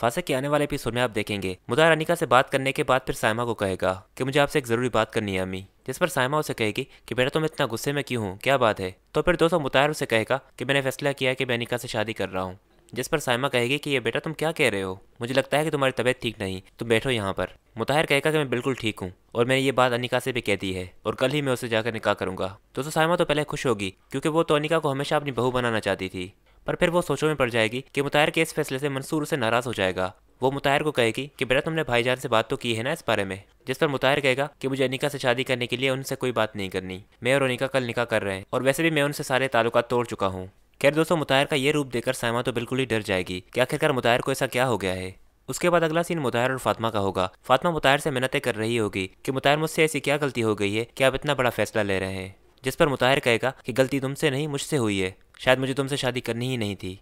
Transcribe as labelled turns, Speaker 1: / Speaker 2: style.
Speaker 1: फांसे के आने वाले एपिसोड में आप देखेंगे मुदा रानिका से बात करने के बाद फिर सायमा को कहेगा कि मुझे आपसे एक जरूरी बात करनी है अम्मी जिस पर सायमा उसे कहेगी कि बेटा तुम इतना गुस्से में क्यों हूँ क्या बात है तो फिर दोस्तों मुतार उसे कहेगा कि मैंने फैसला किया कि मैं अनिका से शादी कर रहा हूँ जिस पर सायमा कहेगी कि ये बेटा तुम क्या कह रहे हो मुझे लगता है कि तुम्हारी तबीयत ठीक नहीं तुम बैठो यहाँ पर मुताहिर कहेगा कि मैं बिल्कुल ठीक हूँ और मैंने ये बात अनिका से भी कह दी है और कल ही मैं उसे जाकर निकाह करूंगा दोस्तों सायमा तो पहले खुश होगी क्योंकि वो तो अनिका को हमेशा अपनी बहू बनाना चाहती थी पर फिर वो सोचों में पड़ जाएगी कि मुतायर के इस फैसले से मंसूर उसे नाराज़ हो जाएगा वो मुतायर को कहेगी कि बेटा तुमने भाईजान से बात तो की है ना इस बारे में जिस पर मुतायर कहेगा कि मुझे अनिका से शादी करने के लिए उनसे कोई बात नहीं करनी मैं और अनिका कल निका कर रहे हैं और वैसे भी मैं उनसे सारे ताल्लुक तोड़ चुका हूँ खैर दोस्तों मुतायर का ये रूप देकर सैमा तो बिल्कुल ही डर जाएगी कि आखिरकार मुतायर को ऐसा क्या हो गया है उसके बाद अगला सीन मुतायर और फातिमा का होगा फातिमा मुतायर से मिन्नतें कर रही होगी कि मुतायर मुझसे ऐसी क्या गलती हो गई है कि आप इतना बड़ा फैसला ले रहे हैं जिस पर मुताहिर कहेगा कि गलती तुमसे नहीं मुझसे हुई है शायद मुझे तुमसे शादी करनी ही नहीं थी